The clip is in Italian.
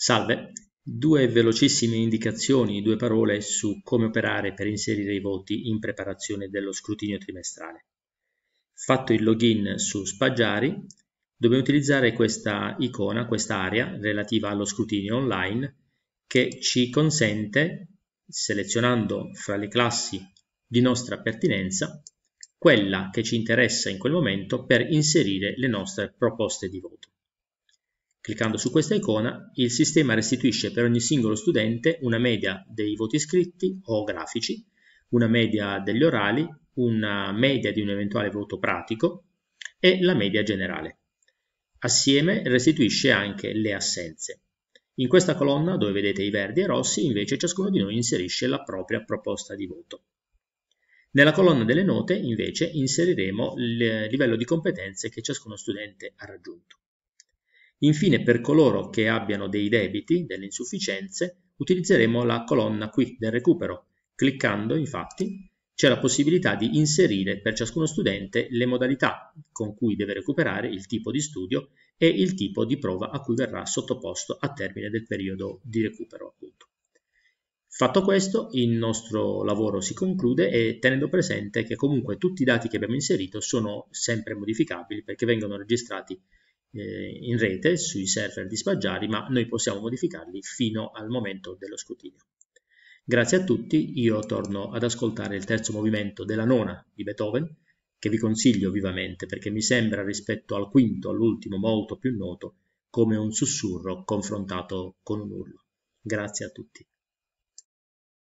Salve, due velocissime indicazioni, due parole su come operare per inserire i voti in preparazione dello scrutinio trimestrale. Fatto il login su Spaggiari, dobbiamo utilizzare questa icona, questa area relativa allo scrutinio online che ci consente, selezionando fra le classi di nostra pertinenza, quella che ci interessa in quel momento per inserire le nostre proposte di voto. Cliccando su questa icona, il sistema restituisce per ogni singolo studente una media dei voti scritti o grafici, una media degli orali, una media di un eventuale voto pratico e la media generale. Assieme restituisce anche le assenze. In questa colonna, dove vedete i verdi e i rossi, invece ciascuno di noi inserisce la propria proposta di voto. Nella colonna delle note, invece, inseriremo il livello di competenze che ciascuno studente ha raggiunto. Infine per coloro che abbiano dei debiti, delle insufficienze, utilizzeremo la colonna qui del recupero. Cliccando infatti c'è la possibilità di inserire per ciascuno studente le modalità con cui deve recuperare, il tipo di studio e il tipo di prova a cui verrà sottoposto a termine del periodo di recupero. Appunto. Fatto questo, il nostro lavoro si conclude e tenendo presente che comunque tutti i dati che abbiamo inserito sono sempre modificabili perché vengono registrati eh, in rete sui server di Spaggiari, ma noi possiamo modificarli fino al momento dello scrutinio. Grazie a tutti, io torno ad ascoltare il terzo movimento della nona di Beethoven, che vi consiglio vivamente perché mi sembra rispetto al quinto, all'ultimo, molto più noto, come un sussurro confrontato con un urlo. Grazie a tutti.